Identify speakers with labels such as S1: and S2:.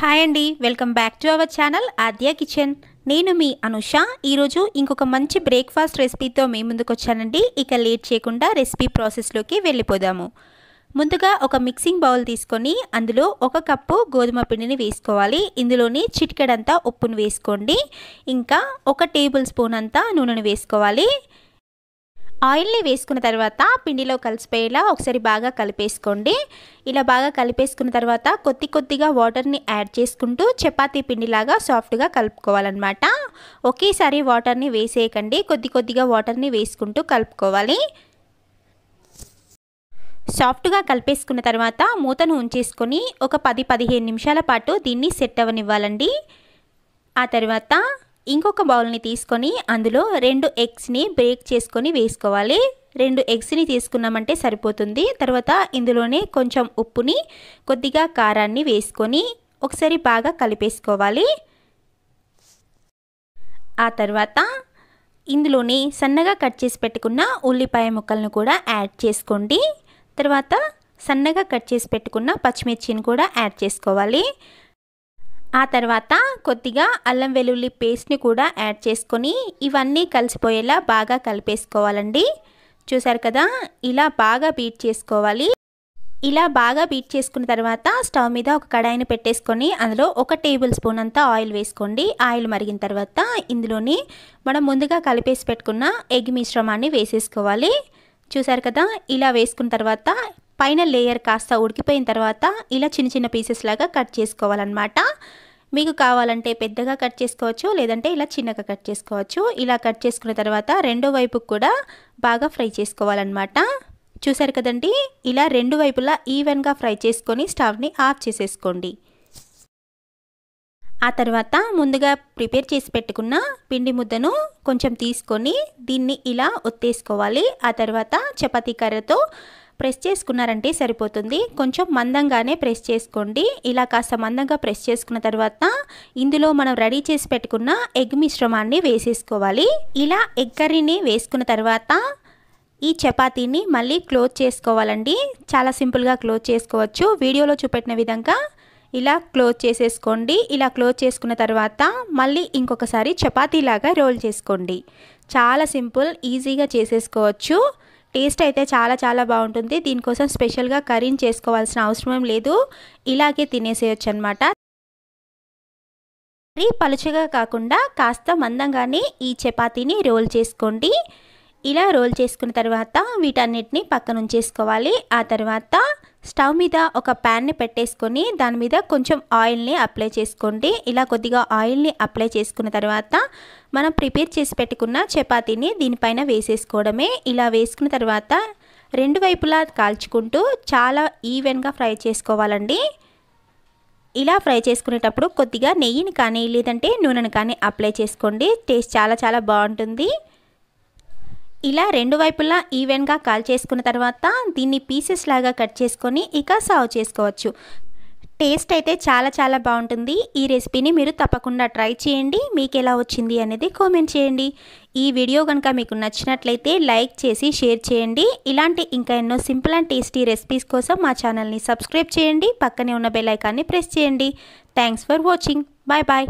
S1: hi అండి welcome back to our channel Aadya kitchen నేను మీ అనుష ఈరోజు ఇంకొక మంచి బ్రేక్ఫాస్ట్ రెసిపీతో మీ ముందుకు వచ్చానండి ఇక లేట్ చేయకుండా రెసిపీ ప్రాసెస్లోకి వెళ్ళిపోదాము ముందుగా ఒక మిక్సింగ్ బౌల్ తీసుకొని అందులో ఒక కప్పు గోధుమ పిండిని వేసుకోవాలి ఇందులోని చిటికెడంతా ఉప్పును వేసుకోండి ఇంకా ఒక టేబుల్ స్పూన్ అంతా నూనెను వేసుకోవాలి ఆయిల్ని వేసుకున్న తర్వాత పిండిలో కలిసిపోయేలా ఒకసారి బాగా కలిపేసుకోండి ఇలా బాగా కలిపేసుకున్న తర్వాత కొద్ది కొద్దిగా వాటర్ని యాడ్ చేసుకుంటూ చపాతీ పిండిలాగా సాఫ్ట్గా కలుపుకోవాలన్నమాట ఒకేసారి వాటర్ని వేసేయకండి కొద్ది కొద్దిగా వాటర్ని వేసుకుంటూ కలుపుకోవాలి సాఫ్ట్గా కలిపేసుకున్న తర్వాత మూతను ఉంచేసుకొని ఒక పది పదిహేను నిమిషాల పాటు దీన్ని సెట్ అవ్వనివ్వాలండి ఆ తర్వాత ఇంకొక బౌల్ని తీసుకొని అందులో రెండు ఎగ్స్ని బ్రేక్ చేసుకొని వేసుకోవాలి రెండు ఎగ్స్ని తీసుకున్నామంటే సరిపోతుంది తర్వాత ఇందులోనే కొంచెం ఉప్పుని కొద్దిగా కారాన్ని వేసుకొని ఒకసారి బాగా కలిపేసుకోవాలి ఆ తర్వాత ఇందులోనే సన్నగా కట్ చేసి పెట్టుకున్న ఉల్లిపాయ ముక్కలను కూడా యాడ్ చేసుకోండి తర్వాత సన్నగా కట్ చేసి పెట్టుకున్న పచ్చిమిర్చిని కూడా యాడ్ చేసుకోవాలి ఆ తర్వాత కొద్దిగా అల్లం వెల్లుల్లి పేస్ట్ని కూడా యాడ్ చేసుకొని ఇవన్నీ కలిసిపోయేలా బాగా కలిపేసుకోవాలండి చూసారు కదా ఇలా బాగా బీట్ చేసుకోవాలి ఇలా బాగా బీట్ చేసుకున్న తర్వాత స్టవ్ మీద ఒక కడాయిని పెట్టేసుకొని అందులో ఒక టేబుల్ స్పూన్ అంతా ఆయిల్ వేసుకోండి ఆయిల్ మరిగిన తర్వాత ఇందులోని మనం ముందుగా కలిపేసి పెట్టుకున్న ఎగ్ మిశ్రమాన్ని వేసేసుకోవాలి చూసారు కదా ఇలా వేసుకున్న తర్వాత పైన లేయర్ కాస్త ఉడికిపోయిన తర్వాత ఇలా చిన్న చిన్న పీసెస్ లాగా కట్ చేసుకోవాలన్నమాట మీకు కావాలంటే పెద్దగా కట్ చేసుకోవచ్చు లేదంటే ఇలా చిన్నగా కట్ చేసుకోవచ్చు ఇలా కట్ చేసుకున్న తర్వాత రెండో వైపు కూడా బాగా ఫ్రై చేసుకోవాలన్నమాట చూసారు కదండి ఇలా రెండు వైపులా ఈవెన్గా ఫ్రై చేసుకొని స్టవ్ని ఆఫ్ చేసేసుకోండి ఆ తర్వాత ముందుగా ప్రిపేర్ చేసి పెట్టుకున్న పిండి ముద్దను కొంచెం తీసుకొని దీన్ని ఇలా ఒత్తేసుకోవాలి ఆ తర్వాత చపాతీ కర్రతో ప్రెస్ చేసుకున్నారంటే సరిపోతుంది కొంచెం మందంగానే ప్రెస్ చేసుకోండి ఇలా కాస్త మందంగా ప్రెస్ చేసుకున్న తర్వాత ఇందులో మనం రెడీ చేసి పెట్టుకున్న ఎగ్ మిశ్రమాన్ని వేసేసుకోవాలి ఇలా ఎగ్ కర్రీని వేసుకున్న తర్వాత ఈ చపాతీని మళ్ళీ క్లోజ్ చేసుకోవాలండి చాలా సింపుల్గా క్లోజ్ చేసుకోవచ్చు వీడియోలో చూపెట్టిన విధంగా ఇలా క్లోజ్ చేసేసుకోండి ఇలా క్లోజ్ చేసుకున్న తర్వాత మళ్ళీ ఇంకొకసారి చపాతీలాగా రోల్ చేసుకోండి చాలా సింపుల్ ఈజీగా చేసేసుకోవచ్చు టేస్ట్ అయితే చాలా చాలా బాగుంటుంది దీనికోసం స్పెషల్గా కర్రీని చేసుకోవాల్సిన అవసరం లేదు ఇలాగే తినేసేయచ్చు అనమాట మరీ పలుచగా కాకుండా కాస్త మందంగానే ఈ చపాతీని రోల్ చేసుకోండి ఇలా రోల్ చేసుకున్న తర్వాత వీటన్నిటిని పక్కన ఉంచేసుకోవాలి ఆ తర్వాత స్టవ్ మీద ఒక ప్యాన్ని పెట్టేసుకొని దాని మీద కొంచెం ఆయిల్ని అప్లై చేసుకోండి ఇలా కొద్దిగా ఆయిల్ని అప్లై చేసుకున్న తర్వాత మనం ప్రిపేర్ చేసి పెట్టుకున్న చపాతీని దీనిపైన వేసేసుకోవడమే ఇలా వేసుకున్న తర్వాత రెండు వైపులా కాల్చుకుంటూ చాలా ఈవెన్గా ఫ్రై చేసుకోవాలండి ఇలా ఫ్రై చేసుకునేటప్పుడు కొద్దిగా నెయ్యిని కానీ లేదంటే నూనెను కానీ అప్లై చేసుకోండి టేస్ట్ చాలా చాలా బాగుంటుంది ఇలా రెండు వైపులా ఈవెన్గా కాల్ చేసుకున్న తర్వాత దీన్ని పీసెస్ లాగా కట్ చేసుకొని ఇక సర్వ్ చేసుకోవచ్చు టేస్ట్ అయితే చాలా చాలా బాగుంటుంది ఈ రెసిపీని మీరు తప్పకుండా ట్రై చేయండి మీకు ఎలా వచ్చింది అనేది కామెంట్ చేయండి ఈ వీడియో కనుక మీకు నచ్చినట్లయితే లైక్ చేసి షేర్ చేయండి ఇలాంటి ఇంకా ఎన్నో సింపుల్ అండ్ టేస్టీ రెసిపీస్ కోసం మా ఛానల్ని సబ్స్క్రైబ్ చేయండి పక్కనే ఉన్న బెల్ ఐకాన్ని ప్రెస్ చేయండి thanks for watching bye bye